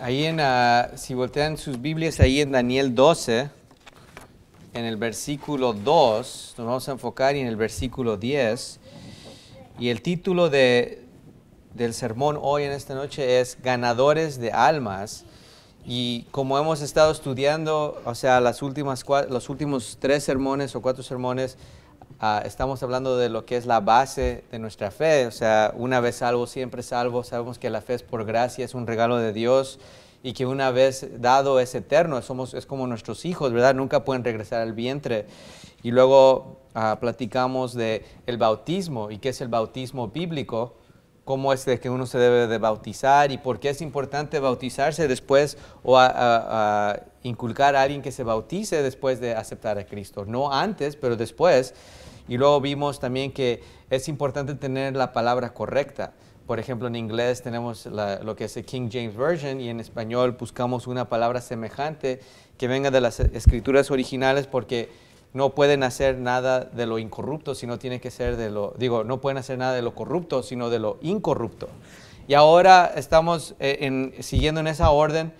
Ahí en, si voltean sus Biblias, ahí en Daniel 12, en el versículo 2, nos vamos a enfocar en el versículo 10. Y el título de, del sermón hoy en esta noche es Ganadores de Almas. Y como hemos estado estudiando, o sea, las últimas, los últimos tres sermones o cuatro sermones, Ah, estamos hablando de lo que es la base de nuestra fe, o sea, una vez salvo, siempre salvo, sabemos que la fe es por gracia, es un regalo de Dios y que una vez dado es eterno, es como nuestros hijos, ¿verdad? Nunca pueden regresar al vientre. Y luego ah, platicamos de el bautismo y qué es el bautismo bíblico cómo es que uno se debe de bautizar y por qué es importante bautizarse después o inculcar a alguien que se bautice después de aceptar a Cristo. No antes, pero después. Y luego vimos también que es importante tener la palabra correcta. Por ejemplo, en inglés tenemos lo que es el King James Version y en español buscamos una palabra semejante que venga de las escrituras originales porque no pueden hacer nada de lo incorrupto, sino tiene que ser de lo, digo, no pueden hacer nada de lo corrupto, sino de lo incorrupto. Y ahora estamos eh, siguiendo en esa orden.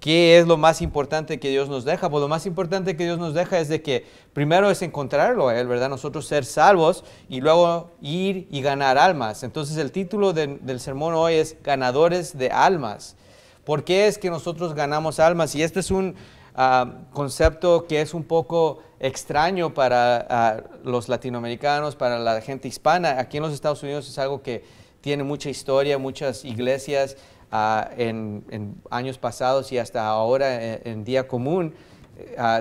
¿Qué es lo más importante que Dios nos deja? Pues lo más importante que Dios nos deja es de que primero es encontrarlo a Él, ¿verdad? Nosotros ser salvos y luego ir y ganar almas. Entonces el título del sermón hoy es Ganadores de Almas. ¿Por qué es que nosotros ganamos almas? Y este es un, concepto que es un poco extraño para los latinoamericanos, para la gente hispana. Aquí en los Estados Unidos es algo que tiene mucha historia, muchas iglesias en, años pasados y hasta ahora en, en día común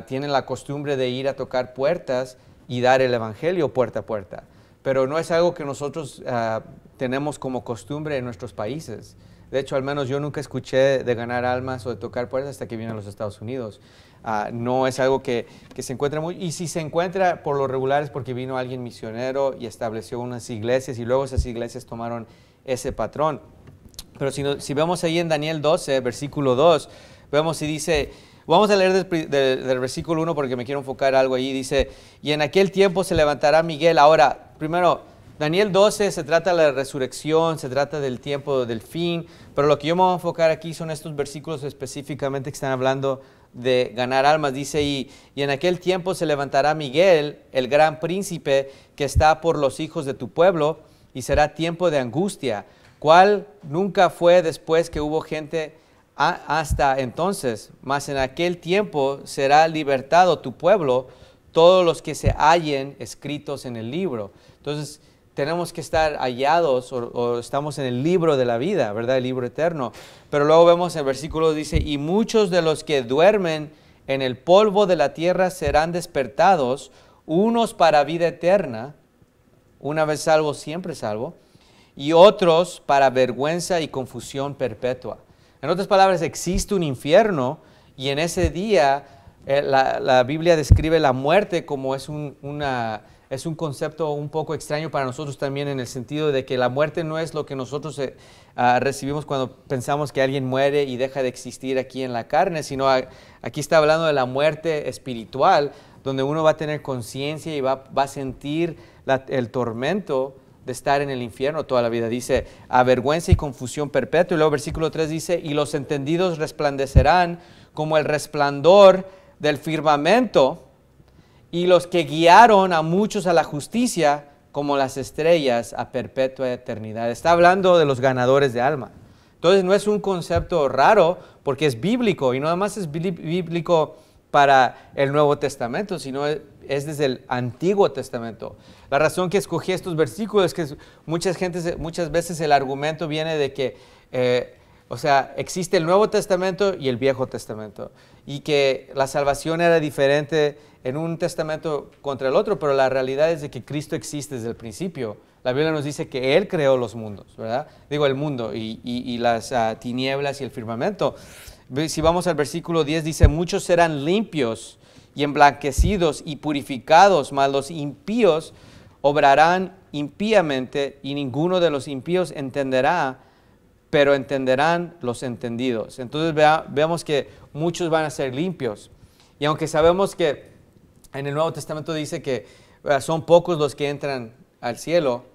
tienen la costumbre de ir a tocar puertas y dar el Evangelio puerta a puerta. Pero no es algo que nosotros tenemos como costumbre en nuestros países. De hecho, al menos yo nunca escuché de ganar almas o de tocar puertas hasta que vine a los Estados Unidos. Ah, no es algo que, se encuentra muy... Y si se encuentra por lo regular es porque vino alguien misionero y estableció unas iglesias y luego esas iglesias tomaron ese patrón. Pero si, si vemos ahí en Daniel 12, versículo 2, vemos y dice... Vamos a leer del, del versículo 1 porque me quiero enfocar algo ahí. Dice, y en aquel tiempo se levantará Miguel. Ahora, primero, Daniel 12 se trata de la resurrección, se trata del tiempo del fin, pero lo que yo me voy a enfocar aquí son estos versículos específicamente que están hablando de ganar almas. Dice, y, y en aquel tiempo se levantará Miguel, el gran príncipe, que está por los hijos de tu pueblo, y será tiempo de angustia, cual nunca fue después que hubo gente hasta entonces, mas en aquel tiempo será libertado tu pueblo, todos los que se hallen escritos en el libro. Entonces, tenemos que estar hallados o, estamos en el libro de la vida, ¿verdad? El libro eterno. Pero luego vemos el versículo dice, y muchos de los que duermen en el polvo de la tierra serán despertados, unos para vida eterna, una vez salvo, siempre salvo, y otros para vergüenza y confusión perpetua. En otras palabras, existe un infierno y en ese día eh, la, Biblia describe la muerte como es una es un concepto un poco extraño para nosotros también en el sentido de que la muerte no es lo que nosotros eh, ah, recibimos cuando pensamos que alguien muere y deja de existir aquí en la carne, sino aquí está hablando de la muerte espiritual, donde uno va a tener conciencia y va, a sentir el tormento de estar en el infierno toda la vida. Dice, avergüenza y confusión perpetua. Y luego versículo 3 dice, y los entendidos resplandecerán como el resplandor del firmamento y los que guiaron a muchos a la justicia como las estrellas a perpetua eternidad. Está hablando de los ganadores de alma. Entonces no es un concepto raro porque es bíblico y no además es bíblico para el Nuevo Testamento, sino es desde el Antiguo Testamento. La razón que escogí estos versículos es que muchas, muchas veces el argumento viene de que eh, o sea, existe el Nuevo Testamento y el Viejo Testamento. Y que la salvación era diferente en un testamento contra el otro, pero la realidad es de que Cristo existe desde el principio. La Biblia nos dice que Él creó los mundos, ¿verdad? Digo, el mundo y, las ah, tinieblas y el firmamento. Si vamos al versículo 10, dice, muchos serán limpios y emblanquecidos y purificados, mas los impíos obrarán impíamente y ninguno de los impíos entenderá pero entenderán los entendidos. Entonces veamos que muchos van a ser limpios. Y aunque sabemos que en el Nuevo Testamento dice que eh, son pocos los que entran al cielo,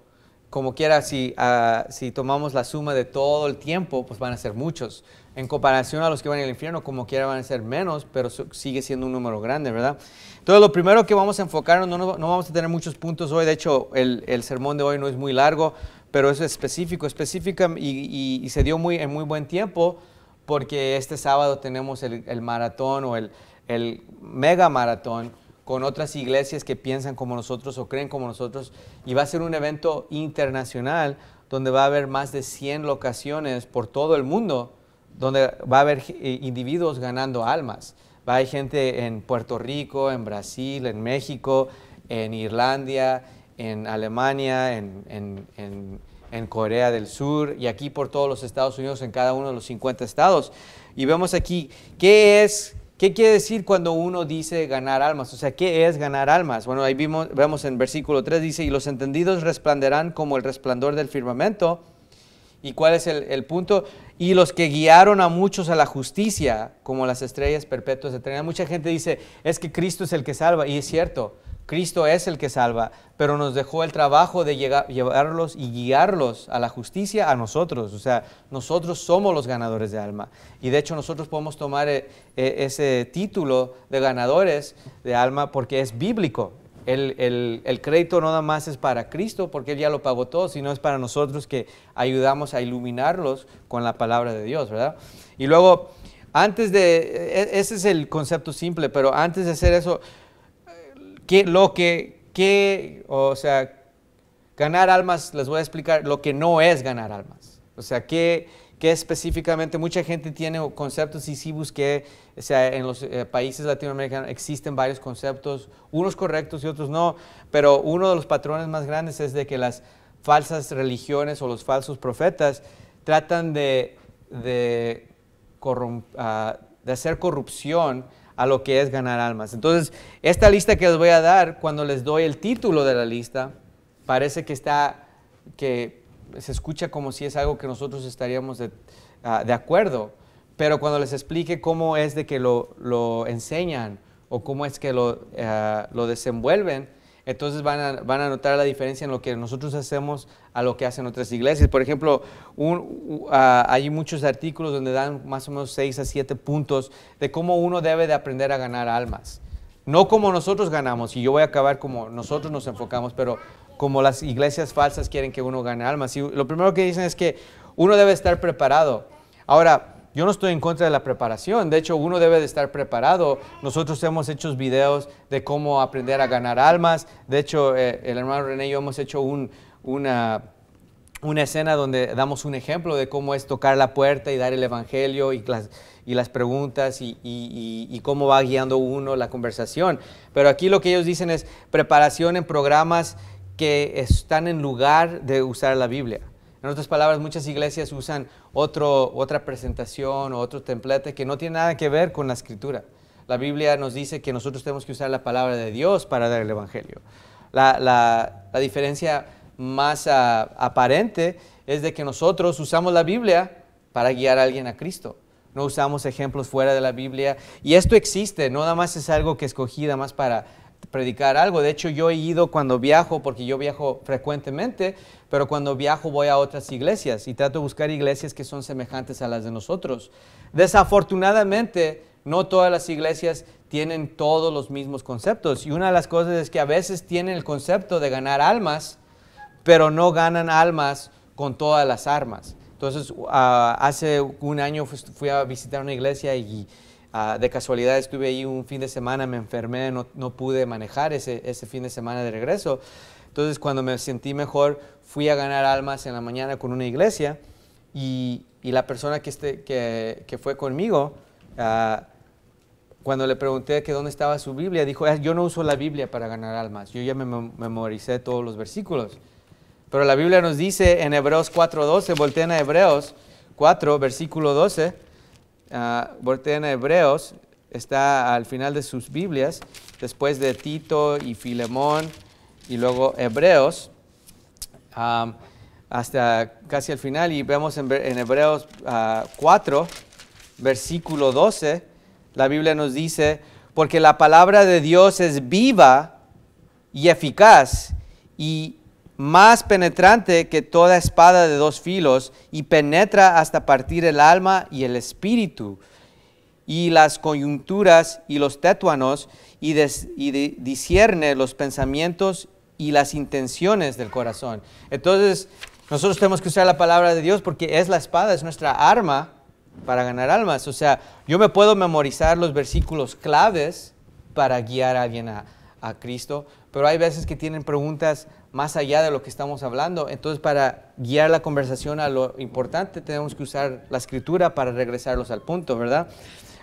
como quiera, ah, si, tomamos la suma de todo el tiempo, pues van a ser muchos. En comparación a los que van al infierno, como quiera, van a ser menos, pero sigue siendo un número grande, ¿verdad? Entonces, lo primero que vamos a enfocar, no, vamos a tener muchos puntos hoy, de hecho, el sermón de hoy no es muy largo, pero es específico, específica y, se dio muy, en muy buen tiempo porque este sábado tenemos el, maratón o el, el mega maratón con otras iglesias que piensan como nosotros o creen como nosotros y va a ser un evento internacional donde va a haber más de 100 locaciones por todo el mundo donde va a haber eh, individuos ganando almas. Va a haber gente en Puerto Rico, en Brasil, en México, en Irlanda, en Alemania, en, en, en, Corea del Sur y aquí por todos los Estados Unidos, en cada uno de los 50 estados. Y vemos aquí, ¿qué es? ¿Qué quiere decir cuando uno dice ganar almas? O sea, ¿qué es ganar almas? Bueno, ahí vimos, vemos en versículo 3, dice, y los entendidos resplanderán como el resplandor del firmamento. ¿Y cuál es el, el, punto? Y los que guiaron a muchos a la justicia, como las estrellas perpetuas de Mucha gente dice, es que Cristo es el que salva, y es cierto. Cristo es el que salva, pero nos dejó el trabajo de llevarlos y guiarlos a la justicia a nosotros. O sea, nosotros somos los ganadores de alma. Y de hecho nosotros podemos tomar eh, eh, ese título de ganadores de alma porque es bíblico. El, el crédito no nada más es para Cristo porque Él ya lo pagó todo, sino es para nosotros que ayudamos a iluminarlos con la palabra de Dios, ¿verdad? Y luego, antes de, e, e, ese es el concepto simple, pero antes de hacer eso, lo que, o sea, ganar almas, les voy a explicar lo que no es ganar almas. O sea, que, específicamente mucha gente tiene conceptos y si busqué, o sea, en los eh, países latinoamericanos existen varios conceptos, unos correctos y otros no, pero uno de los patrones más grandes es de que las falsas religiones o los falsos profetas tratan de, de ah, hacer corrupción a lo que es ganar almas. Entonces, esta lista que les voy a dar, cuando les doy el título de la lista, parece que está, que se escucha como si es algo que nosotros estaríamos de, ah, acuerdo, pero cuando les explique cómo es de que lo, enseñan o cómo es que lo, ah, lo desenvuelven, entonces van a, notar la diferencia en lo que nosotros hacemos a lo que hacen otras iglesias. Por ejemplo, hay muchos artículos donde dan más o menos 6 a 7 puntos de cómo uno debe de aprender a ganar almas. No como nosotros ganamos, y yo voy a acabar como nosotros nos enfocamos, pero como las iglesias falsas quieren que uno gane almas. Y lo primero que dicen es que uno debe estar preparado. Ahora, yo no estoy en contra de la preparación. De hecho, uno debe de estar preparado. Nosotros hemos hecho videos de cómo aprender a ganar almas. De hecho, eh, el hermano René y yo hemos hecho una, una escena donde damos un ejemplo de cómo es tocar la puerta y dar el evangelio y las, y las preguntas y, cómo va guiando uno la conversación. Pero aquí lo que ellos dicen es preparación en programas que están en lugar de usar la Biblia. En otras palabras, muchas iglesias usan otro, otra presentación o otro templete que no tiene nada que ver con la escritura. La Biblia nos dice que nosotros tenemos que usar la palabra de Dios para dar el Evangelio. La, diferencia más ah, aparente es de que nosotros usamos la Biblia para guiar a alguien a Cristo. No usamos ejemplos fuera de la Biblia. Y esto existe, no nada más es algo que escogí, nada más para predicar algo. De hecho, yo he ido cuando viajo, porque yo viajo frecuentemente, pero cuando viajo voy a otras iglesias y trato de buscar iglesias que son semejantes a las de nosotros. Desafortunadamente, no todas las iglesias tienen todos los mismos conceptos. Y una de las cosas es que a veces tienen el concepto de ganar almas, pero no ganan almas con todas las armas. Entonces, ah, hace un año fui a visitar una iglesia y Ah, de casualidad estuve ahí un fin de semana, me enfermé, no, no pude manejar ese, fin de semana de regreso. Entonces cuando me sentí mejor, fui a ganar almas en la mañana con una iglesia y, la persona que, este, que, fue conmigo, ah, cuando le pregunté que dónde estaba su Biblia, dijo, ah, yo no uso la Biblia para ganar almas, yo ya me memoricé todos los versículos. Pero la Biblia nos dice en Hebreos 4.12, volteen a Hebreos 4, versículo 12, Uh, en Hebreos, está al final de sus Biblias, después de Tito y Filemón y luego Hebreos, hasta casi al final, y vemos en, Hebreos 4, ah, versículo 12, la Biblia nos dice, porque la palabra de Dios es viva y eficaz y más penetrante que toda espada de dos filos, y penetra hasta partir el alma y el espíritu, y las coyunturas y los tétuanos, y, discierne los pensamientos y las intenciones del corazón. Entonces, nosotros tenemos que usar la palabra de Dios porque es la espada, es nuestra arma para ganar almas. O sea, yo me puedo memorizar los versículos claves para guiar a alguien a, a Cristo, pero hay veces que tienen preguntas más allá de lo que estamos hablando. Entonces, para guiar la conversación a lo importante, tenemos que usar la escritura para regresarlos al punto, ¿verdad?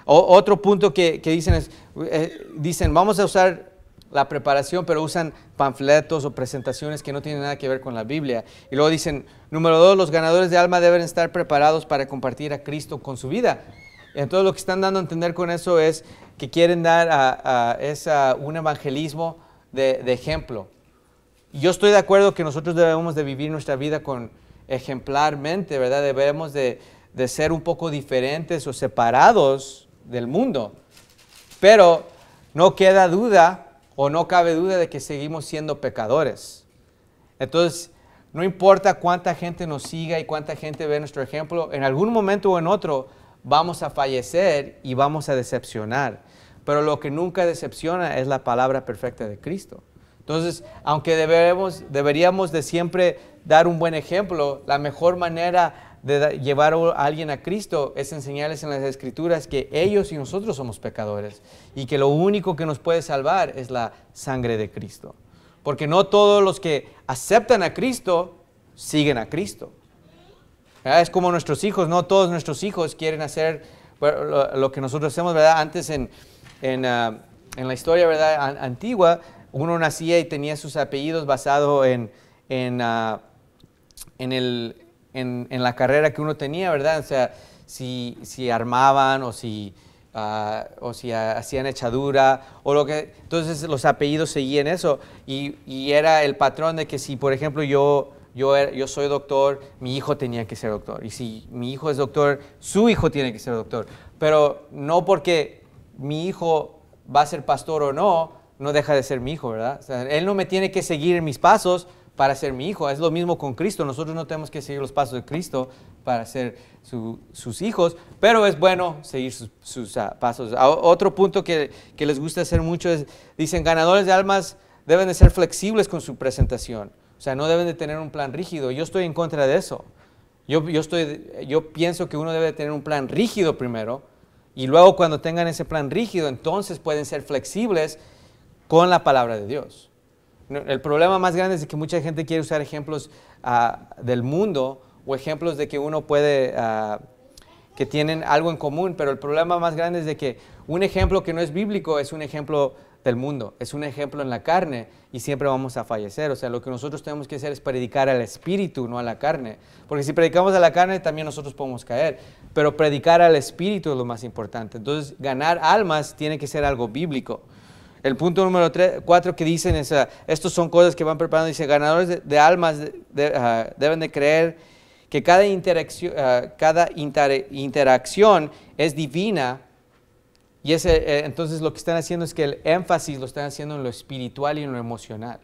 otro punto que, dicen es, eh, dicen, vamos a usar la preparación, pero usan panfletos o presentaciones que no tienen nada que ver con la Biblia. Y luego dicen, número dos, los ganadores de alma deben estar preparados para compartir a Cristo con su vida. Entonces lo que están dando a entender con eso es que quieren dar a, un evangelismo de, de, ejemplo yo estoy de acuerdo que nosotros debemos de vivir nuestra vida con ejemplarmente, ¿verdad? Debemos de, de ser un poco diferentes o separados del mundo. Pero no queda duda o no cabe duda de que seguimos siendo pecadores. Entonces, no importa cuánta gente nos siga y cuánta gente ve nuestro ejemplo, en algún momento o en otro vamos a fallecer y vamos a decepcionar. Pero lo que nunca decepciona es la palabra perfecta de Cristo. Entonces, aunque deberíamos de siempre dar un buen ejemplo, la mejor manera de llevar a alguien a Cristo es enseñarles en las escrituras que ellos y nosotros somos pecadores y que lo único que nos puede salvar es la sangre de Cristo. Porque no todos los que aceptan a Cristo siguen a Cristo. Es como nuestros hijos, no todos nuestros hijos quieren hacer lo, que nosotros hacemos, ¿verdad? Antes en, en, ah, la historia ¿verdad? antigua, uno nacía y tenía sus apellidos basado ah, en, en, la carrera que uno tenía, ¿verdad? O sea, si, armaban o si, ah, o si hacían echadura o lo que... Entonces los apellidos seguían eso y, era el patrón de que si, por ejemplo, yo yo, yo, soy doctor, mi hijo tenía que ser doctor. Y si mi hijo es doctor, su hijo tiene que ser doctor. Pero no porque mi hijo va a ser pastor o no, no deja de ser mi hijo, ¿verdad? él no me tiene que seguir mis pasos para ser mi hijo. Es lo mismo con Cristo. Nosotros no tenemos que seguir los pasos de Cristo para ser sus hijos, pero es bueno seguir sus, ah, pasos. Ah, otro punto que, les gusta hacer mucho es, dicen, ganadores de almas deben de ser flexibles con su presentación. O sea, no deben de tener un plan rígido. Yo estoy en contra de eso. Yo, estoy, yo pienso que uno debe de tener un plan rígido primero y luego cuando tengan ese plan rígido, entonces pueden ser flexibles con la palabra de Dios. El problema más grande es que mucha gente quiere usar ejemplos ah, del mundo o ejemplos de que uno puede, ah, que tienen algo en común, pero el problema más grande es de que un ejemplo que no es bíblico es un ejemplo del mundo, es un ejemplo en la carne y siempre vamos a fallecer. O sea, lo que nosotros tenemos que hacer es predicar al espíritu, no a la carne. Porque si predicamos a la carne, también nosotros podemos caer. Pero predicar al espíritu es lo más importante. Entonces, ganar almas tiene que ser algo bíblico. El punto número cuatro que dicen es, estos son cosas que van preparando, dice, ganadores de, almas ah, deben de creer que cada, interacción, ah, cada interacción es divina. Y ese, eh, entonces lo que están haciendo es que el énfasis lo están haciendo en lo espiritual y en lo emocional.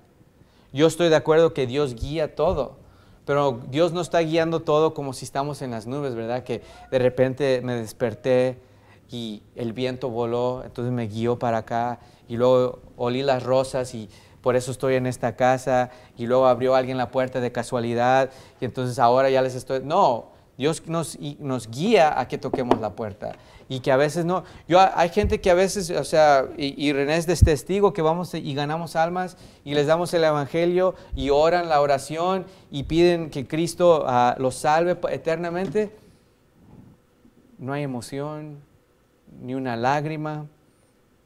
Yo estoy de acuerdo que Dios guía todo, pero Dios no está guiando todo como si estamos en las nubes, ¿verdad? Que de repente me desperté y el viento voló, entonces me guió para acá y luego olí las rosas y por eso estoy en esta casa y luego abrió alguien la puerta de casualidad y entonces ahora ya les estoy... No, Dios nos, nos guía a que toquemos la puerta y que a veces no... Yo, hay gente que a veces, o sea, y, René es este testigo que vamos y ganamos almas y les damos el Evangelio y oran la oración y piden que Cristo ah, los salve eternamente. No hay emoción, ni una lágrima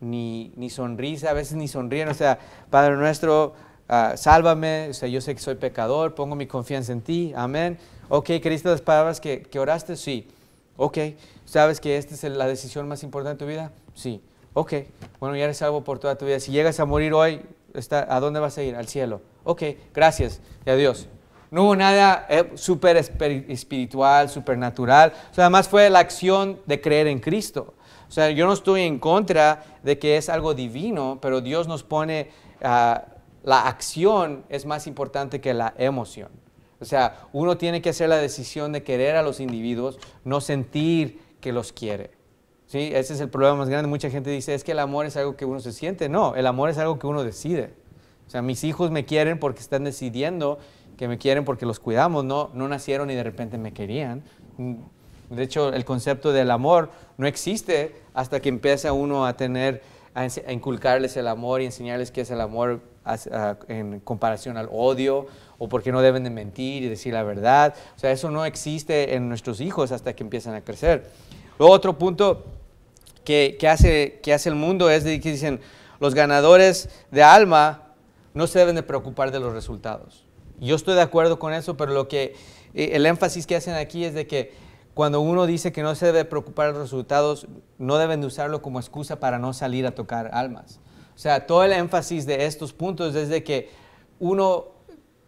ni, sonrisa, a veces ni sonríen, o sea, Padre nuestro, ah, sálvame, o sea, yo sé que soy pecador, pongo mi confianza en ti, amén. Ok, Cristo las palabras que, que oraste? Sí. Ok, ¿sabes que esta es la decisión más importante de tu vida? Sí. Ok, bueno, ya eres salvo por toda tu vida. Si llegas a morir hoy, está, ¿a dónde vas a ir? Al cielo. Ok, gracias y adiós. No hubo nada eh, súper espiritual, supernatural. O sea, además fue la acción de creer en Cristo. O sea, yo no estoy en contra de que es algo divino, pero Dios nos pone, ah, la acción es más importante que la emoción. O sea, uno tiene que hacer la decisión de querer a los individuos, no sentir que los quiere. ¿Sí? Ese es el problema más grande. Mucha gente dice, es que el amor es algo que uno se siente. No, el amor es algo que uno decide. O sea, mis hijos me quieren porque están decidiendo que me quieren porque los cuidamos, no, no nacieron y de repente me querían. De hecho, el concepto del amor no existe hasta que empieza uno a tener, a, inculcarles el amor y enseñarles qué es el amor en comparación al odio o porque no deben de mentir y decir la verdad. O sea, eso no existe en nuestros hijos hasta que empiezan a crecer. otro punto que, que, hace, que hace el mundo es de que dicen, los ganadores de alma no se deben de preocupar de los resultados. Yo estoy de acuerdo con eso, pero lo que eh, el énfasis que hacen aquí es de que cuando uno dice que no se debe preocupar los resultados, no deben de usarlo como excusa para no salir a tocar almas. O sea, todo el énfasis de estos puntos es de que uno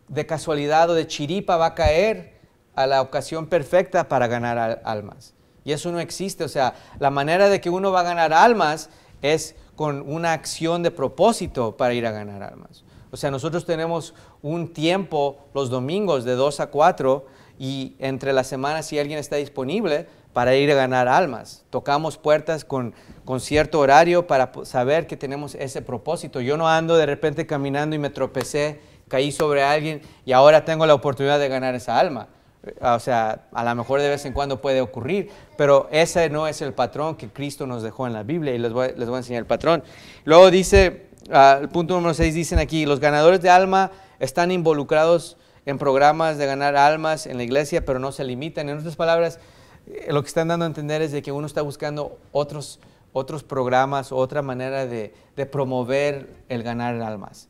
de casualidad o de chiripa va a caer a la ocasión perfecta para ganar almas. Y eso no existe. O sea, la manera de que uno va a ganar almas es con una acción de propósito para ir a ganar almas. O sea, nosotros tenemos un tiempo los domingos de 2 a 4 y entre las semanas, si alguien está disponible para ir a ganar almas. Tocamos puertas con, cierto horario para saber que tenemos ese propósito. Yo no ando de repente caminando y me tropecé, caí sobre alguien y ahora tengo la oportunidad de ganar esa alma. Eh, o sea, a lo mejor de vez en cuando puede ocurrir, pero ese no es el patrón que Cristo nos dejó en la Biblia y les voy, a enseñar el patrón. Luego dice, ah, el punto número 6, dicen aquí, los ganadores de alma están involucrados en programas de ganar almas en la iglesia, pero no se limitan. En otras palabras, eh, lo que están dando a entender es de que uno está buscando otros, otros programas, otra manera de, promover el ganar almas.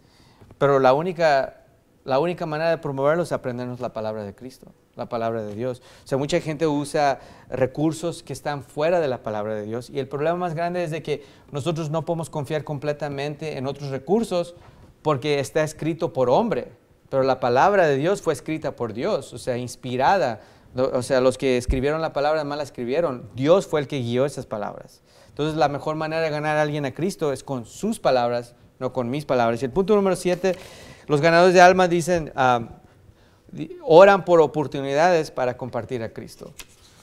Pero la única, la única manera de promoverlo es aprendernos la palabra de Cristo, la palabra de Dios. O sea, mucha gente usa recursos que están fuera de la palabra de Dios. Y el problema más grande es de que nosotros no podemos confiar completamente en otros recursos porque está escrito por hombre. Pero la palabra de Dios fue escrita por Dios, o sea, inspirada. O sea, los que escribieron la palabra mal la escribieron. Dios fue el que guió esas palabras. Entonces, la mejor manera de ganar a alguien a Cristo es con sus palabras, no con mis palabras. Y el punto número siete, los ganadores de alma dicen, ah, oran por oportunidades para compartir a Cristo.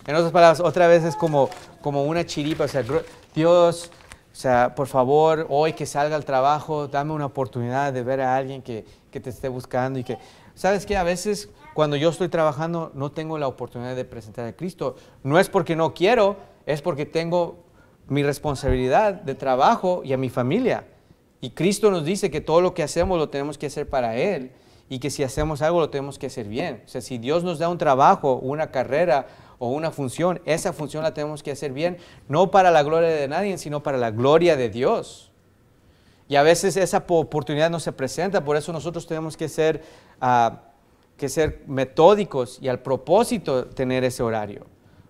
En otras palabras, otra vez es como, como una chiripa, o sea, Dios o sea, por favor, hoy que salga al trabajo, dame una oportunidad de ver a alguien que, te esté buscando y que... ¿Sabes qué? A veces cuando yo estoy trabajando no tengo la oportunidad de presentar a Cristo. No es porque no quiero, es porque tengo mi responsabilidad de trabajo y a mi familia. Y Cristo nos dice que todo lo que hacemos lo tenemos que hacer para Él y que si hacemos algo lo tenemos que hacer bien. O sea, si Dios nos da un trabajo, una carrera, o una función. Esa función la tenemos que hacer bien, no para la gloria de nadie, sino para la gloria de Dios. Y a veces esa oportunidad no se presenta, por eso nosotros tenemos que ser, ah, que ser metódicos y al propósito tener ese horario.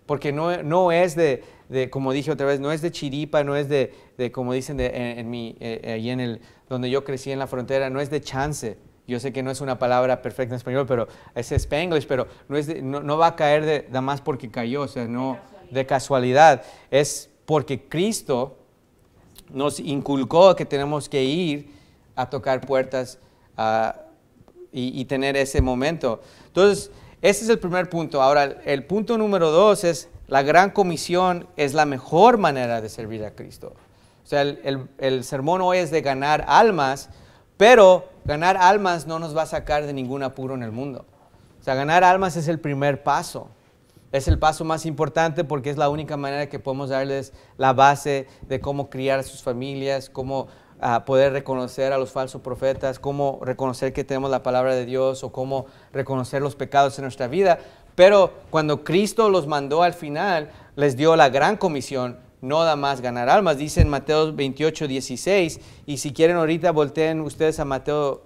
Porque no, no es de, como dije otra vez, no es de chiripa, no es de, como dicen en, eh, eh, ahí en el, donde yo crecí en la frontera, no es de chance, yo sé que no es una palabra perfecta en español, pero es spanglish, pero no, va a caer de, nada más porque cayó, o sea, no de casualidad. Es porque Cristo nos inculcó que tenemos que ir a tocar puertas ah, y, tener ese momento. Entonces, ese es el primer punto. Ahora, el punto número dos es la gran comisión es la mejor manera de servir a Cristo. O sea, el, el sermón hoy es de ganar almas, pero Ganar almas no nos va a sacar de ningún apuro en el mundo. O sea, ganar almas es el primer paso. Es el paso más importante porque es la única manera que podemos darles la base de cómo criar a sus familias, cómo ah, poder reconocer a los falsos profetas, cómo reconocer que tenemos la palabra de Dios o cómo reconocer los pecados en nuestra vida. Pero cuando Cristo los mandó al final, les dio la gran comisión no da más ganar almas. Dice en Mateo 28, 16, y si quieren ahorita volteen ustedes a Mateo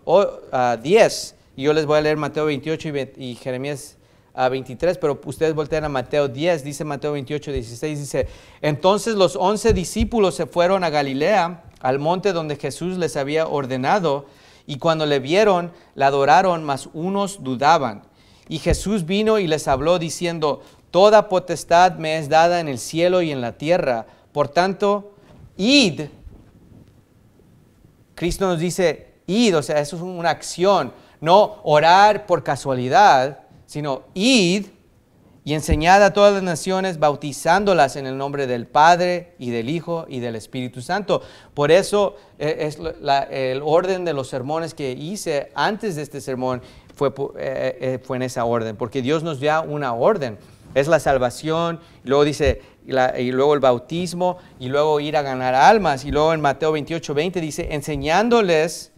10, y yo les voy a leer Mateo 28 y, Jeremías a 23, pero ustedes volteen a Mateo 10, dice Mateo 28, 16, dice, entonces los once discípulos se fueron a Galilea, al monte donde Jesús les había ordenado, y cuando le vieron, la adoraron, mas unos dudaban. Y Jesús vino y les habló diciendo, Toda potestad me es dada en el cielo y en la tierra. Por tanto, id. Cristo nos dice, id, o sea, eso es una acción. No orar por casualidad, sino id y enseñad a todas las naciones, bautizándolas en el nombre del Padre y del Hijo y del Espíritu Santo. Por eso eh, es el orden de los sermones que hice antes de este sermón fue, eh, eh, fue en esa orden, porque Dios nos da una orden es la salvación, y luego dice, y, luego el bautismo, y luego ir a ganar almas, y luego en Mateo 28, 20 dice, enseñándoles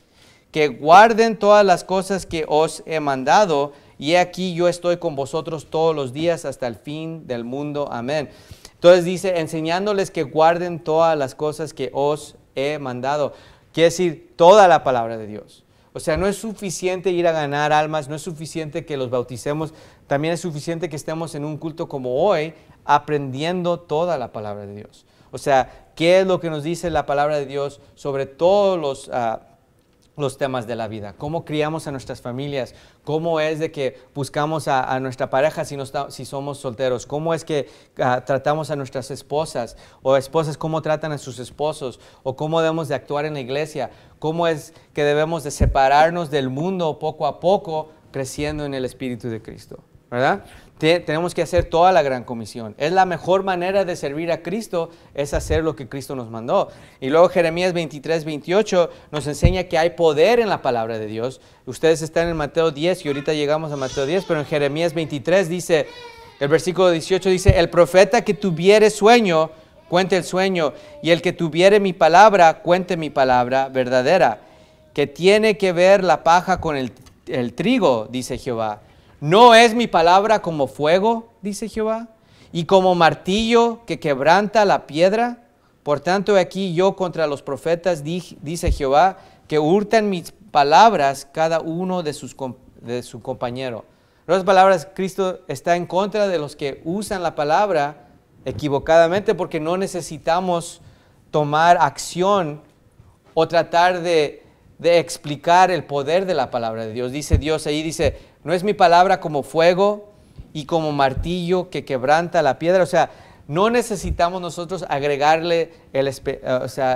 que guarden todas las cosas que os he mandado, y aquí yo estoy con vosotros todos los días hasta el fin del mundo. Amén. Entonces dice, enseñándoles que guarden todas las cosas que os he mandado. Quiere decir, toda la palabra de Dios. O sea, no es suficiente ir a ganar almas, no es suficiente que los bauticemos. También es suficiente que estemos en un culto como hoy aprendiendo toda la palabra de Dios. O sea, ¿qué es lo que nos dice la palabra de Dios sobre todos los, ah, los temas de la vida? ¿Cómo criamos a nuestras familias? ¿Cómo es de que buscamos a, nuestra pareja si, si somos solteros? ¿Cómo es que ah, tratamos a nuestras esposas? ¿O esposas cómo tratan a sus esposos? ¿O cómo debemos de actuar en la iglesia? ¿Cómo es que debemos de separarnos del mundo poco a poco creciendo en el Espíritu de Cristo? ¿verdad? tenemos que hacer toda la gran comisión. Es la mejor manera de servir a Cristo, es hacer lo que Cristo nos mandó. Y luego Jeremías 23, 28 nos enseña que hay poder en la palabra de Dios. Ustedes están en Mateo 10 y ahorita llegamos a Mateo 10, pero en Jeremías 23 dice, el versículo 18 dice, el profeta que tuviere sueño, cuente el sueño, y el que tuviere mi palabra, cuente mi palabra verdadera, que tiene que ver la paja con el trigo, dice Jehová ¿No es mi palabra como fuego, dice Jehová, y como martillo que quebranta la piedra? Por tanto, aquí yo contra los profetas, dice Jehová, que hurtan mis palabras cada uno de, sus, de su compañero. En otras palabras, Cristo está en contra de los que usan la palabra equivocadamente porque no necesitamos tomar acción o tratar de, de explicar el poder de la palabra de Dios. Dice Dios ahí, dice, no es mi palabra como fuego y como martillo que quebranta la piedra. O sea, no necesitamos nosotros agregarle eh,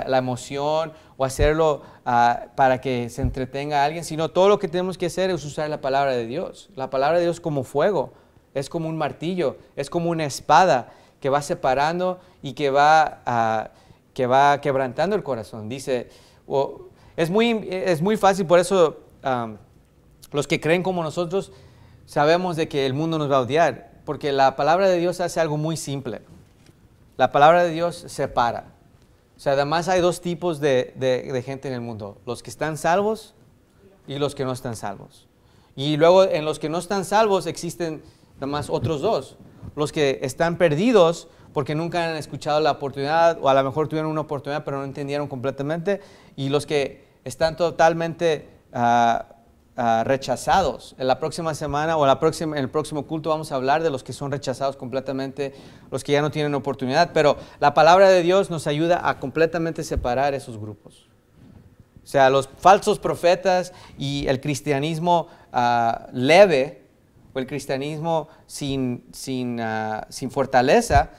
la emoción o hacerlo ah, para que se entretenga a alguien, sino todo lo que tenemos que hacer es usar la palabra de Dios. La palabra de Dios como fuego, es como un martillo, es como una espada que va separando y que va, ah, que va quebrantando el corazón. Dice, es, muy, es muy fácil, por eso los que creen como nosotros sabemos de que el mundo nos va a odiar, porque la palabra de Dios hace algo muy simple. La palabra de Dios separa. O sea, además hay dos tipos de, gente en el mundo, los que están salvos y los que no están salvos. Y luego en los que no están salvos existen además otros dos, los que están perdidos porque nunca han escuchado la oportunidad o a lo mejor tuvieron una oportunidad pero no entendieron completamente y los que están totalmente ah, Ah, rechazados. En la próxima semana o en el próximo culto vamos a hablar de los que son rechazados completamente, los que ya no tienen oportunidad, pero la palabra de Dios nos ayuda a completamente separar esos grupos. O sea, los falsos profetas y el cristianismo ah, leve o el cristianismo sin, ah, sin fortaleza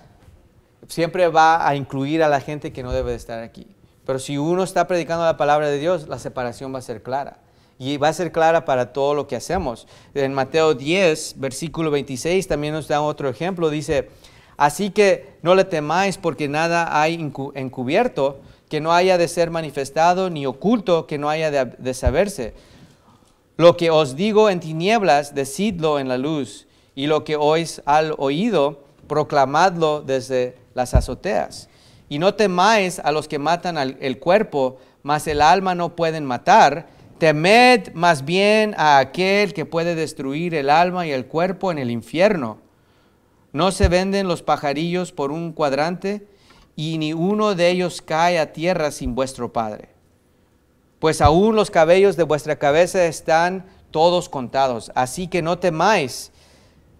siempre va a incluir a la gente que no debe de estar aquí. Pero si uno está predicando la palabra de Dios, la separación va a ser clara y va a ser clara para todo lo que hacemos. En Mateo 10, versículo 26, también nos da otro ejemplo. Dice, así que no le temáis porque nada hay encubierto que no haya de ser manifestado, ni oculto que no haya de, saberse. Lo que os digo en tinieblas, decidlo en la luz, y lo que oís al oído, proclamadlo desde las azoteas. Y no temáis a los que matan al, el cuerpo, mas el alma no pueden matar. Temed más bien a aquel que puede destruir el alma y el cuerpo en el infierno. No se venden los pajarillos por un cuadrante, y ni uno de ellos cae a tierra sin vuestro Padre. Pues aún los cabellos de vuestra cabeza están todos contados, así que no temáis.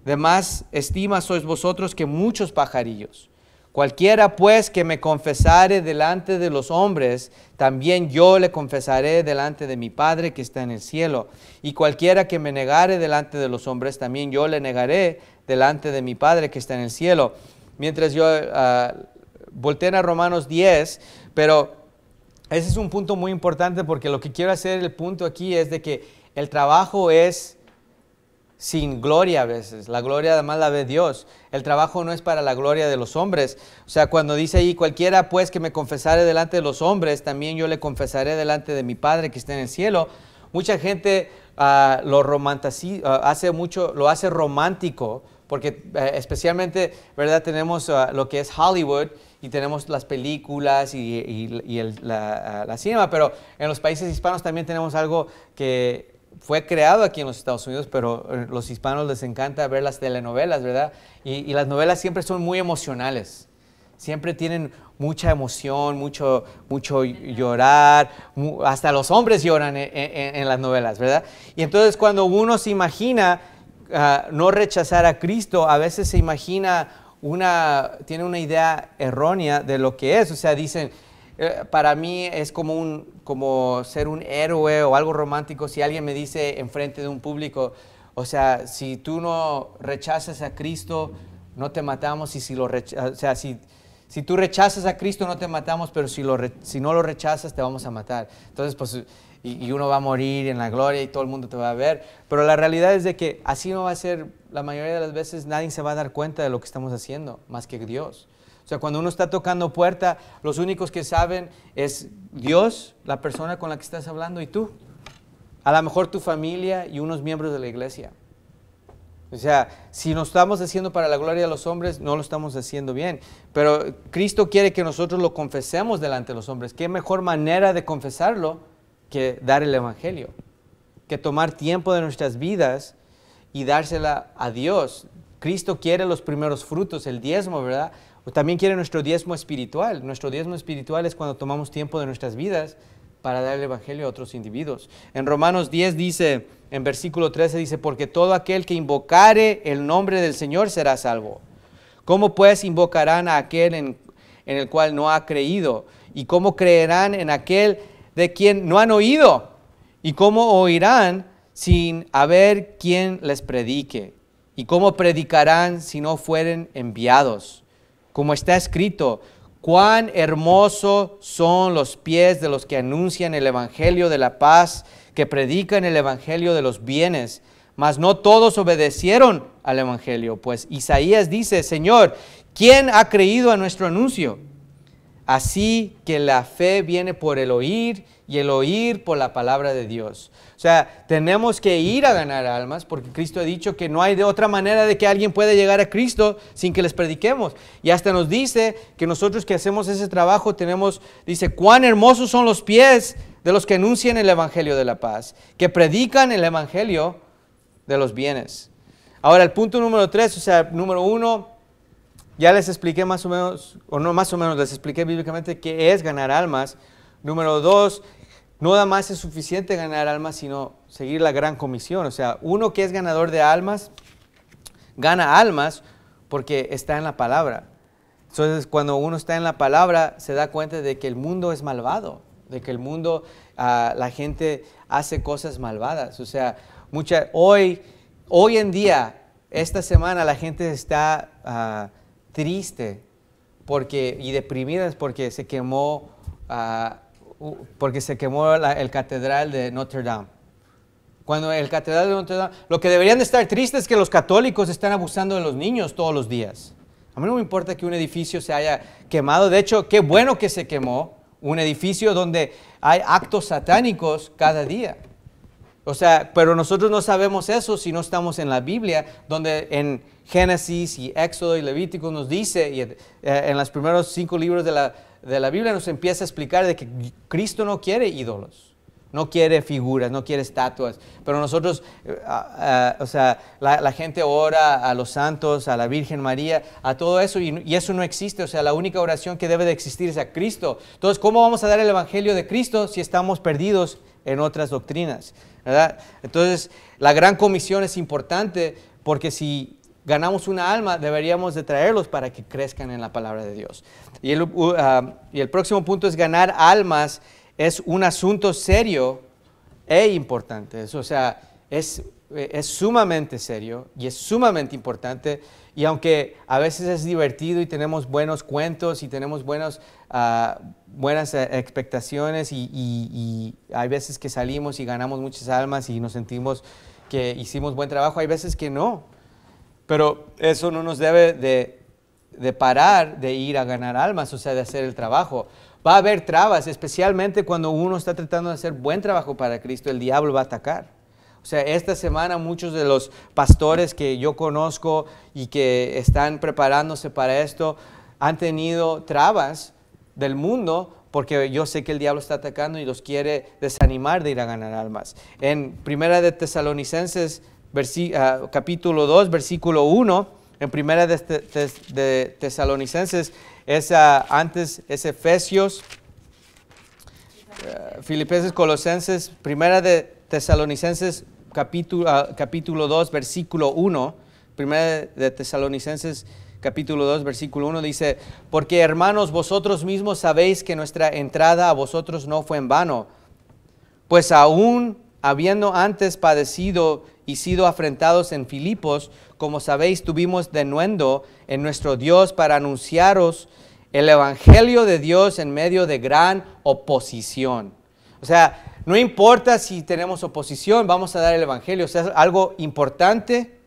De más estima sois vosotros que muchos pajarillos. Cualquiera pues que me confesare delante de los hombres, también yo le confesaré delante de mi Padre que está en el cielo. Y cualquiera que me negare delante de los hombres, también yo le negaré delante de mi Padre que está en el cielo. Mientras yo ah, volteé a Romanos 10, pero ese es un punto muy importante porque lo que quiero hacer el punto aquí es de que el trabajo es sin gloria a veces. La gloria además la ve Dios. El trabajo no es para la gloria de los hombres. O sea, cuando dice ahí, cualquiera pues que me confesare delante de los hombres, también yo le confesaré delante de mi Padre que está en el cielo. Mucha gente ah, lo, ah, hace mucho, lo hace romántico, porque eh, especialmente, ¿verdad? Tenemos ah, lo que es Hollywood y tenemos las películas y, la, la cinema, pero en los países hispanos también tenemos algo que fue creado aquí en los Estados Unidos, pero eh, los hispanos les encanta ver las telenovelas, ¿verdad? Y, las novelas siempre son muy emocionales. Siempre tienen mucha emoción, mucho, mucho llorar, hasta los hombres lloran eh, eh, en, las novelas, ¿verdad? Y entonces cuando uno se imagina ah, no rechazar a Cristo, a veces se imagina una, tiene una idea errónea de lo que es. O sea, dicen, eh, para mí es como, un, como ser un héroe o algo romántico si alguien me dice enfrente de un público, o sea, si tú no rechazas a Cristo, no te matamos, y si lo o sea, si, si tú rechazas a Cristo, no te matamos, pero si, lo si no lo rechazas, te vamos a matar. Entonces, pues, y, y, uno va a morir en la gloria y todo el mundo te va a ver. Pero la realidad es de que así no va a ser, la mayoría de las veces nadie se va a dar cuenta de lo que estamos haciendo, más que Dios. O sea, cuando uno está tocando puerta, los únicos que saben es Dios, la persona con la que estás hablando y tú. A lo mejor tu familia y unos miembros de la iglesia. O sea, si nos estamos haciendo para la gloria de los hombres, no lo estamos haciendo bien. Pero Cristo quiere que nosotros lo confesemos delante de los hombres. ¿Qué mejor manera de confesarlo que dar el Evangelio? Que tomar tiempo de nuestras vidas y dársela a Dios. Cristo quiere los primeros frutos, el diezmo, ¿verdad? Pues también quiere nuestro diezmo espiritual. Nuestro diezmo espiritual es cuando tomamos tiempo de nuestras vidas para dar el Evangelio a otros individuos. En Romanos 10 dice, en versículo 13 dice, porque todo aquel que invocare el nombre del Señor será salvo. ¿Cómo pues invocarán a aquel en, en, el cual no ha creído? ¿Y cómo creerán en aquel de quien no han oído? ¿Y cómo oirán sin haber quien les predique? ¿Y cómo predicarán si no fueren enviados? como está escrito, cuán hermosos son los pies de los que anuncian el Evangelio de la paz, que predican el Evangelio de los bienes. Mas no todos obedecieron al Evangelio, pues Isaías dice, Señor, ¿quién ha creído a nuestro anuncio? Así que la fe viene por el oír y el oír por la palabra de Dios. O sea, tenemos que ir a ganar almas porque Cristo ha dicho que no hay de otra manera de que alguien pueda llegar a Cristo sin que les prediquemos. Y hasta nos dice que nosotros que hacemos ese trabajo tenemos, dice, cuán hermosos son los pies de los que anuncian el Evangelio de la paz, que predican el Evangelio de los bienes. Ahora, el punto número tres, o sea, número uno, ya les expliqué más o menos, o no más o menos, les expliqué bíblicamente qué es ganar almas. Número dos, no nada más es suficiente ganar almas, sino seguir la gran comisión. O sea, uno que es ganador de almas, gana almas porque está en la palabra. Entonces, cuando uno está en la palabra, se da cuenta de que el mundo es malvado, de que el mundo, ah, la gente hace cosas malvadas. O sea, mucha, hoy, hoy en día, esta semana, la gente está ah, triste porque, y deprimidas porque se quemó, ah, porque se quemó la, el catedral de Notre Dame. Cuando el catedral de Notre Dame, lo que deberían de estar tristes es que los católicos están abusando de los niños todos los días. A mí no me importa que un edificio se haya quemado. De hecho, qué bueno que se quemó un edificio donde hay actos satánicos cada día. O sea, pero nosotros no sabemos eso si no estamos en la Biblia, donde en Génesis y Éxodo y Levítico nos dice, y eh, en los primeros cinco libros de la, Biblia nos empieza a explicar de que Cristo no quiere ídolos no quiere figuras, no quiere estatuas. Pero nosotros, eh, o sea, la, gente ora a los santos, a la Virgen María, a todo eso, y, eso no existe. O sea, la única oración que debe de existir es a Cristo. Entonces, ¿cómo vamos a dar el Evangelio de Cristo si estamos perdidos en otras doctrinas? Entonces, la gran comisión es importante porque si ganamos una alma, deberíamos de traerlos para que crezcan en la palabra de Dios. Y el, uh, um, próximo punto es ganar almas es un asunto serio e importante. O sea, es, es sumamente serio y es sumamente importante. Y aunque a veces es divertido y tenemos buenos cuentos y tenemos buenos, uh, buenas eh, expectaciones y, y, hay veces que salimos y ganamos muchas almas y nos sentimos que hicimos buen trabajo, hay veces que no. Pero eso no nos debe de, parar de ir a ganar almas, o sea, de hacer el trabajo va a haber trabas, especialmente cuando uno está tratando de hacer buen trabajo para Cristo, el diablo va a atacar. O sea, esta semana muchos de los pastores que yo conozco y que están preparándose para esto han tenido trabas del mundo porque yo sé que el diablo está atacando y los quiere desanimar de ir a ganar almas. En Primera de Tesalonicenses Ah, capítulo 2, versículo 1, en primera de, Tesalonicenses, es, ah, antes es Efesios, eh, Filipenses, Colosenses, primera de Tesalonicenses, capítulo, ah, capítulo 2, versículo 1, primera de Tesalonicenses, capítulo 2, versículo 1 dice, porque hermanos, vosotros mismos sabéis que nuestra entrada a vosotros no fue en vano, pues aún habiendo antes padecido y sido afrentados en Filipos, como sabéis, tuvimos denuendo en nuestro Dios para anunciaros el Evangelio de Dios en medio de gran oposición. O sea, no importa si tenemos oposición, vamos a dar el Evangelio. O sea, es algo importante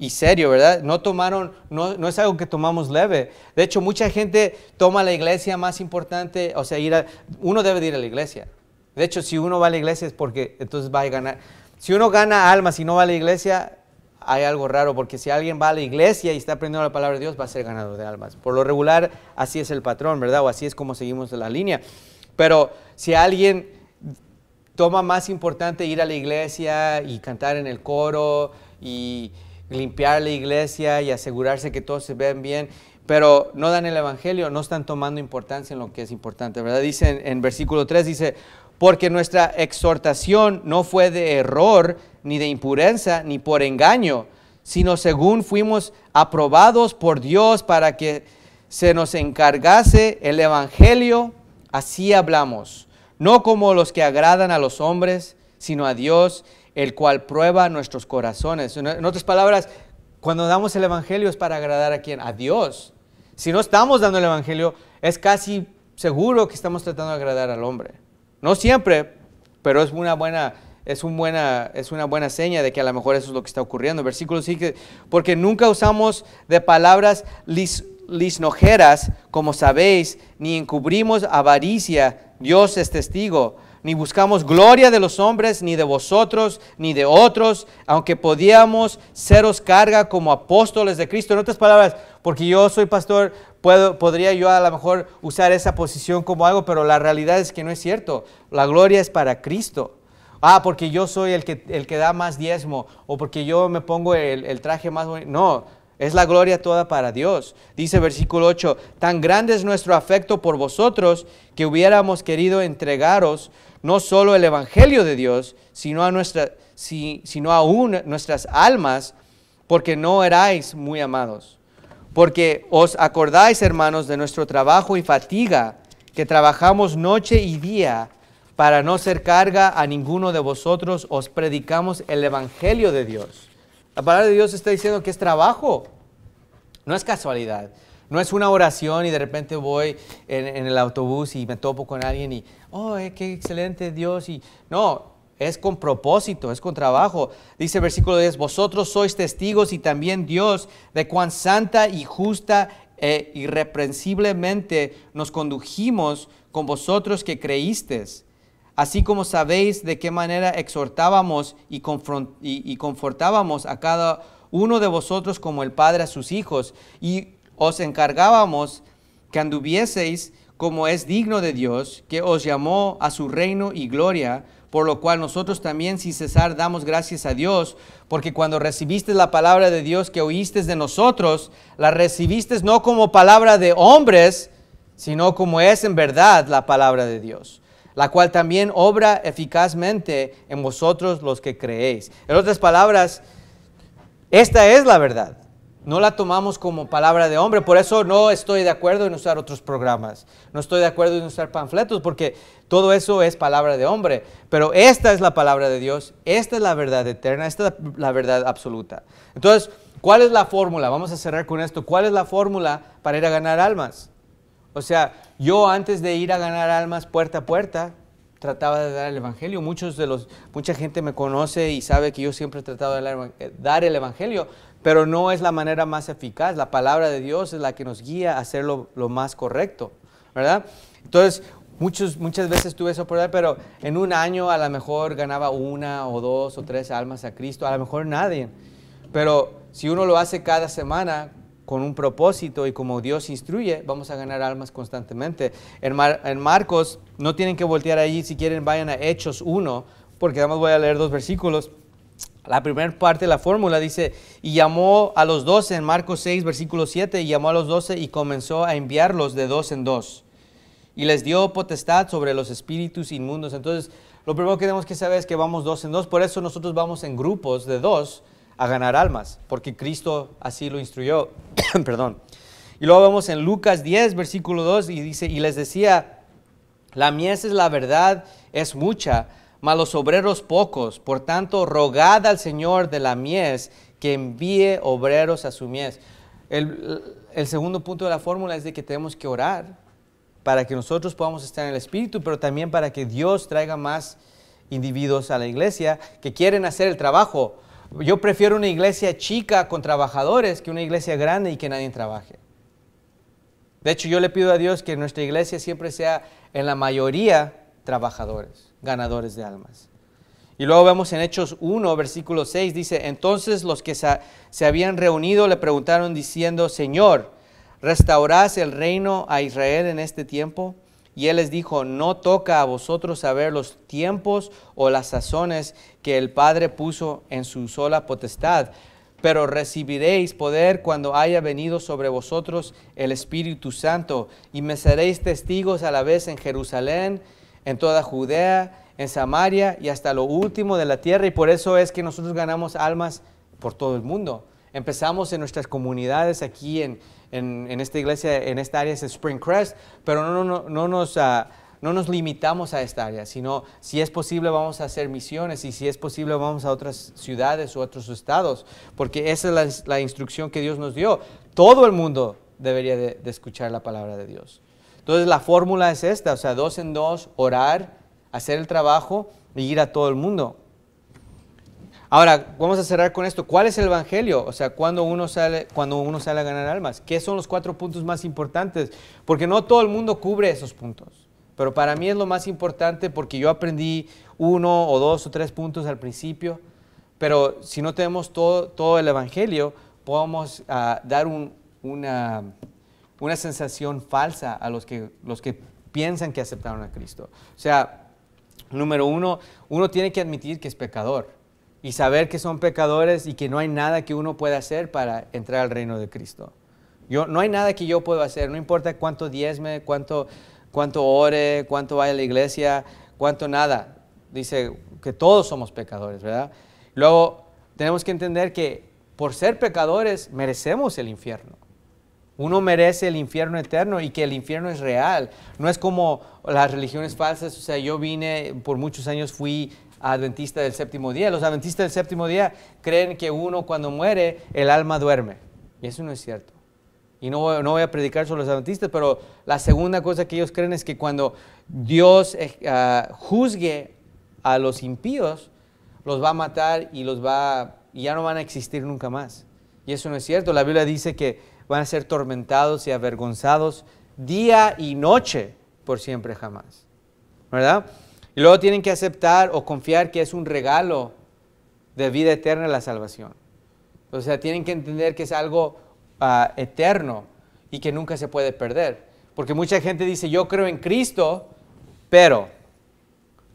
y serio, ¿verdad? No tomaron, no, es algo que tomamos leve. De hecho, mucha gente toma la iglesia más importante, o sea, ir uno debe ir a la iglesia. De hecho, si uno va a la iglesia es porque entonces va a ganar. Si uno gana almas y no va a la iglesia, hay algo raro, porque si alguien va a la iglesia y está aprendiendo la palabra de Dios, va a ser ganador de almas. Por lo regular, así es el patrón, ¿verdad? O así es como seguimos la línea. Pero si alguien toma más importante ir a la iglesia y cantar en el coro y limpiar la iglesia y asegurarse que todos se ven bien, pero no dan el evangelio, no están tomando importancia en lo que es importante, ¿verdad? Dice en versículo 3, dice, porque nuestra exhortación no fue de error, ni de impureza, ni por engaño, sino según fuimos aprobados por Dios para que se nos encargase el Evangelio, así hablamos, no como los que agradan a los hombres, sino a Dios, el cual prueba nuestros corazones. En otras palabras, cuando damos el Evangelio es para agradar a quién? A Dios. Si no estamos dando el Evangelio, es casi seguro que estamos tratando de agradar al hombre. No siempre, pero es una buena, es buena, es una buena seña de que a lo mejor eso es lo que está ocurriendo. Versículo 5, porque nunca usamos de palabras lisnojeras, como sabéis, ni encubrimos avaricia. Dios es testigo ni buscamos gloria de los hombres, ni de vosotros, ni de otros, aunque podíamos seros carga como apóstoles de Cristo. En otras palabras, porque yo soy pastor, puedo, podría yo a lo mejor usar esa posición como algo, pero la realidad es que no es cierto. La gloria es para Cristo. Ah, porque yo soy el que, el que da más diezmo, o porque yo me pongo el, el traje más bonito. No, es la gloria toda para Dios. Dice versículo 8, tan grande es nuestro afecto por vosotros que hubiéramos querido entregaros no solo el Evangelio de Dios, sino, a sino aún nuestras almas, porque no erais muy amados. Porque os acordáis, hermanos, de nuestro trabajo y fatiga, que trabajamos noche y día para no ser carga a ninguno de vosotros, os predicamos el Evangelio de Dios. La palabra de Dios está diciendo que es trabajo, no es casualidad. No es una oración y de repente voy en, el autobús y me topo con alguien y, oh, eh, qué excelente Dios. Y, no, es con propósito, es con trabajo. Dice versículo 10, vosotros sois testigos y también Dios de cuán santa y justa e irreprensiblemente nos condujimos con vosotros que creísteis así como sabéis de qué manera exhortábamos y, confortábamos a cada uno de vosotros como el Padre a sus hijos, y os encargábamos que anduvieseis como es digno de Dios, que os llamó a su reino y gloria, por lo cual nosotros también sin cesar damos gracias a Dios, porque cuando recibiste la palabra de Dios que oíste de nosotros, la recibiste no como palabra de hombres, sino como es en verdad la palabra de Dios la cual también obra eficazmente en vosotros los que creéis. En otras palabras, esta es la verdad. No la tomamos como palabra de hombre, por eso no estoy de acuerdo en usar otros programas, no estoy de acuerdo en usar panfletos, porque todo eso es palabra de hombre, pero esta es la palabra de Dios, esta es la verdad eterna, esta es la verdad absoluta. Entonces, ¿cuál es la fórmula? Vamos a cerrar con esto. ¿Cuál es la fórmula para ir a ganar almas? O sea, yo antes de ir a ganar almas puerta a puerta, trataba de dar el evangelio. Muchos de los, mucha gente me conoce y sabe que yo siempre he tratado de dar el evangelio, pero no es la manera más eficaz. La palabra de Dios es la que nos guía a hacer lo, más correcto, ¿verdad? Entonces, muchos, muchas veces tuve esa oportunidad, pero en un año a lo mejor ganaba una o dos o tres almas a Cristo, a lo mejor nadie. Pero si uno lo hace cada semana, con un propósito y como Dios instruye, vamos a ganar almas constantemente. En, Marcos, no tienen que voltear allí, si quieren vayan a Hechos 1, porque además voy a leer dos versículos. La primera parte de la fórmula dice, y llamó a los doce en Marcos 6, versículo 7, y llamó a los doce y comenzó a enviarlos de dos en dos. Y les dio potestad sobre los espíritus inmundos. Entonces, lo primero que tenemos que saber es que vamos dos en dos, por eso nosotros vamos en grupos de dos, a ganar almas, porque Cristo así lo instruyó. Perdón. Y luego vemos en Lucas 10, versículo 2, y dice, y les decía, la mies es la verdad, es mucha, mas los obreros pocos, por tanto, rogad al Señor de la mies que envíe obreros a su mies. El, el segundo punto de la fórmula es de que tenemos que orar para que nosotros podamos estar en el Espíritu, pero también para que Dios traiga más individuos a la iglesia que quieren hacer el trabajo, yo prefiero una iglesia chica con trabajadores que una iglesia grande y que nadie trabaje. De hecho, yo le pido a Dios que nuestra iglesia siempre sea en la mayoría trabajadores, ganadores de almas. Y luego vemos en Hechos 1, versículo 6, dice, entonces los que se habían reunido le preguntaron diciendo, Señor, ¿restaurás el reino a Israel en este tiempo? Y él les dijo, no toca a vosotros saber los tiempos o las sazones que el Padre puso en su sola potestad. Pero recibiréis poder cuando haya venido sobre vosotros el Espíritu Santo, y me seréis testigos a la vez en Jerusalén, en toda Judea, en Samaria y hasta lo último de la tierra. Y por eso es que nosotros ganamos almas por todo el mundo. Empezamos en nuestras comunidades aquí en, esta iglesia, en esta área es Spring Crest, pero no, no, nos... Ah, no nos limitamos a esta área, sino si es posible vamos a hacer misiones y si es posible vamos a otras ciudades u otros estados, porque esa es la, instrucción que Dios nos dio. Todo el mundo debería de, escuchar la palabra de Dios. Entonces la fórmula es esta, o sea, dos en dos, orar, hacer el trabajo y ir a todo el mundo. Ahora, vamos a cerrar con esto. ¿Cuál es el evangelio? O sea, cuando uno sale, cuando uno sale a ganar almas. ¿Qué son los cuatro puntos más importantes? Porque no todo el mundo cubre esos puntos. Pero para mí es lo más importante porque yo aprendí uno o dos o tres puntos al principio, pero si no tenemos todo, todo el Evangelio, podemos ah, dar una, una, sensación falsa a los que, los que piensan que aceptaron a Cristo. O sea, número uno, uno tiene que admitir que es pecador y saber que son pecadores y que no hay nada que uno pueda hacer para entrar al reino de Cristo. Yo, no hay nada que yo pueda hacer, no importa cuánto diezme, cuánto cuánto ore, cuánto vaya a la iglesia, cuánto nada. Dice que todos somos pecadores, ¿verdad? Luego tenemos que entender que por ser pecadores merecemos el infierno. Uno merece el infierno eterno y que el infierno es real. No es como las religiones falsas. O sea, yo vine, por muchos años fui adventista del séptimo día. Los adventistas del séptimo día creen que uno cuando muere, el alma duerme. Y eso no es cierto y no, no voy a predicar sobre los adventistas, pero la segunda cosa que ellos creen es que cuando Dios eh, ah, juzgue a los impíos, los va a matar y los va y ya no van a existir nunca más. Y eso no es cierto. La Biblia dice que van a ser tormentados y avergonzados día y noche por siempre jamás. ¿Verdad? Y luego tienen que aceptar o confiar que es un regalo de vida eterna la salvación. O sea, tienen que entender que es algo Ah, eterno y que nunca se puede perder. Porque mucha gente dice, yo creo en Cristo, pero,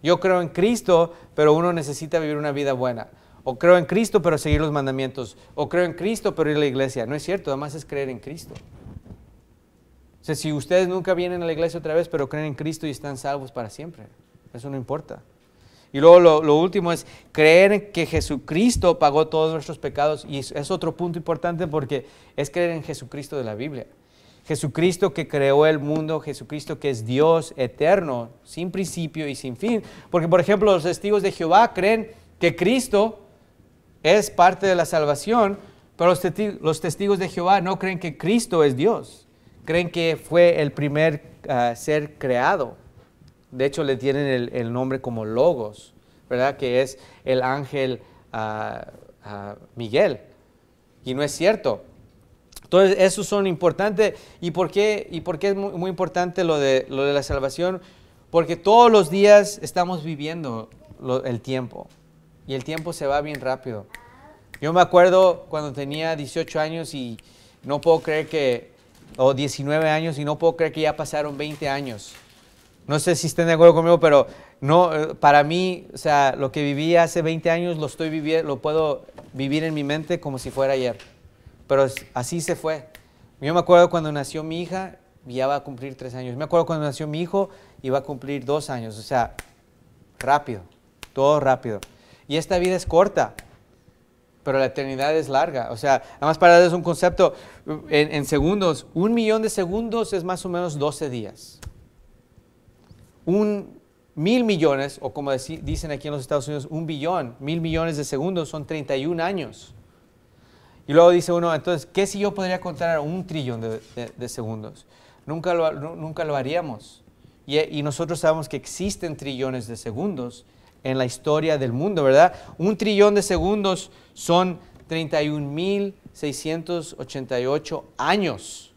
yo creo en Cristo, pero uno necesita vivir una vida buena. O creo en Cristo, pero seguir los mandamientos. O creo en Cristo, pero ir a la iglesia. No es cierto, además es creer en Cristo. O sea, si ustedes nunca vienen a la iglesia otra vez, pero creen en Cristo y están salvos para siempre, eso no importa. Y luego lo, último es creer que Jesucristo pagó todos nuestros pecados. Y es otro punto importante porque es creer en Jesucristo de la Biblia. Jesucristo que creó el mundo, Jesucristo que es Dios eterno, sin principio y sin fin. Porque, por ejemplo, los testigos de Jehová creen que Cristo es parte de la salvación, pero los testigos de Jehová no creen que Cristo es Dios. Creen que fue el primer ah, ser creado. De hecho, le tienen el, nombre como Logos, ¿verdad? Que es el ángel ah, ah, Miguel. Y no es cierto. Entonces, esos son importantes. ¿Y por qué, y por qué es muy, importante lo de, lo de la salvación? Porque todos los días estamos viviendo el tiempo. Y el tiempo se va bien rápido. Yo me acuerdo cuando tenía 18 años y no puedo creer que, o 19 años y no puedo creer que ya pasaron 20 años no sé si estén de acuerdo conmigo, pero no, eh, para mí, o sea, lo que viví hace 20 años lo estoy lo puedo vivir en mi mente como si fuera ayer. Pero así se fue. Yo me acuerdo cuando nació mi hija, ya va a cumplir tres años. Me acuerdo cuando nació mi hijo, y iba a cumplir dos años. O sea, rápido, todo rápido. Y esta vida es corta, pero la eternidad es larga. O sea, además para darles un concepto, en, en segundos, un millón de segundos es más o menos 12 días un mil millones, o como dicen aquí en los Estados Unidos, un billón, mil millones de segundos son 31 años. Y luego dice uno, entonces, ¿qué si yo podría contar un trillón de, segundos? Nunca lo, nunca lo haríamos. Y, y, nosotros sabemos que existen trillones de segundos en la historia del mundo, ¿verdad? Un trillón de segundos son 31.688 años.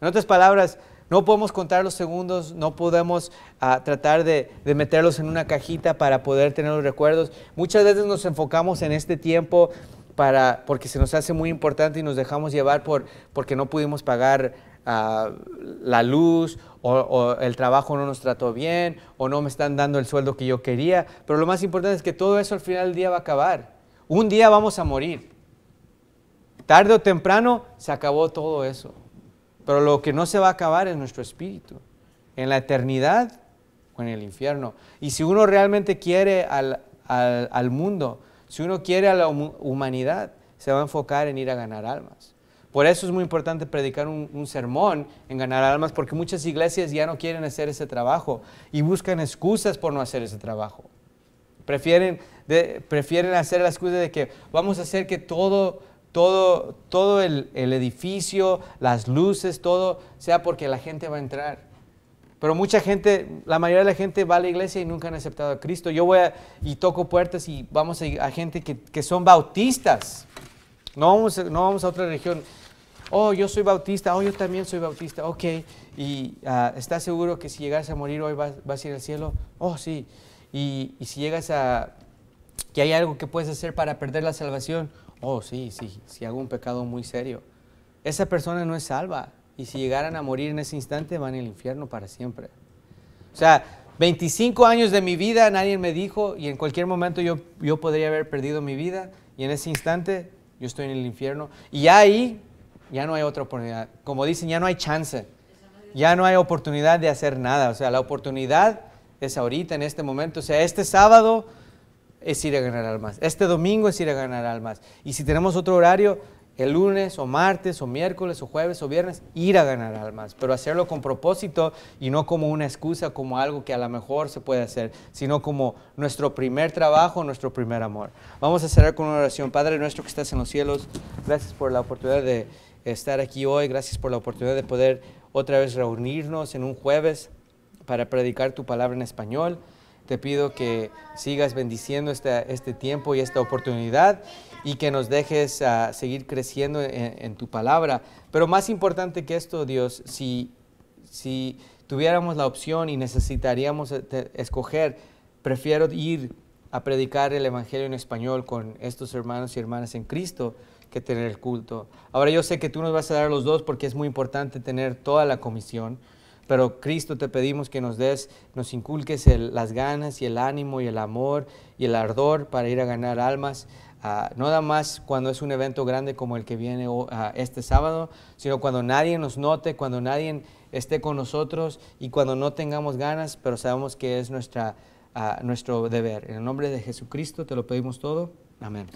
En otras palabras, no podemos contar los segundos, no podemos ah, tratar de, meterlos en una cajita para poder tener los recuerdos. Muchas veces nos enfocamos en este tiempo para, porque se nos hace muy importante y nos dejamos llevar por, porque no pudimos pagar ah, la luz o, el trabajo no nos trató bien o no me están dando el sueldo que yo quería. Pero lo más importante es que todo eso al final del día va a acabar. Un día vamos a morir. Tarde o temprano se acabó todo eso. Pero lo que no se va a acabar es nuestro espíritu. En la eternidad o en el infierno. Y si uno realmente quiere al, mundo, si uno quiere a la humanidad, se va a enfocar en ir a ganar almas. Por eso es muy importante predicar un, sermón en ganar almas, porque muchas iglesias ya no quieren hacer ese trabajo y buscan excusas por no hacer ese trabajo. Prefieren, prefieren hacer la excusa de que vamos a hacer que todo todo, todo el, edificio, las luces, todo, sea porque la gente va a entrar. Pero mucha gente, la mayoría de la gente va a la iglesia y nunca han aceptado a Cristo. Yo voy y toco puertas y vamos a, gente que, son bautistas. No vamos, a, no vamos a otra región. Oh, yo soy bautista. Oh, yo también soy bautista. Ok. ¿Y está ah, estás seguro que si llegas a morir hoy vas, a ir al cielo? Oh, sí. Y, y si llegas a... que hay algo que puedes hacer para perder la salvación. Oh, sí, sí, si hago un pecado muy serio. Esa persona no es salva. Y si llegaran a morir en ese instante, van al infierno para siempre. O sea, 25 años de mi vida nadie me dijo y en cualquier momento yo, yo podría haber perdido mi vida y en ese instante yo estoy en el infierno. Y ahí ya no hay otra oportunidad. Como dicen, ya no hay chance. Ya no hay oportunidad de hacer nada. O sea, la oportunidad es ahorita, en este momento. O sea, este sábado es ir a ganar almas. Este domingo es ir a ganar almas. Y si tenemos otro horario, el lunes o martes o miércoles o jueves o viernes, ir a ganar almas, pero hacerlo con propósito y no como una excusa, como algo que a lo mejor se puede hacer, sino como nuestro primer trabajo, nuestro primer amor. Vamos a cerrar con una oración. Padre nuestro que estás en los cielos, gracias por la oportunidad de estar aquí hoy, gracias por la oportunidad de poder otra vez reunirnos en un jueves para predicar tu palabra en español. Te pido que sigas bendiciendo este, tiempo y esta oportunidad y que nos dejes ah, seguir creciendo en, tu palabra. Pero más importante que esto, Dios, si, si tuviéramos la opción y necesitaríamos eh, escoger, prefiero ir a predicar el Evangelio en español con estos hermanos y hermanas en Cristo que tener el culto. Ahora yo sé que tú nos vas a dar los dos porque es muy importante tener toda la comisión. Pero Cristo te pedimos que nos des, nos inculques las ganas y el ánimo y el amor y el ardor para ir a ganar almas. Ah, no nada más cuando es un evento grande como el que viene ah, este sábado, sino cuando nadie nos note, cuando nadie esté con nosotros y cuando no tengamos ganas, pero sabemos que es nuestra, ah, nuestro deber. En el nombre de Jesucristo te lo pedimos todo. Amén.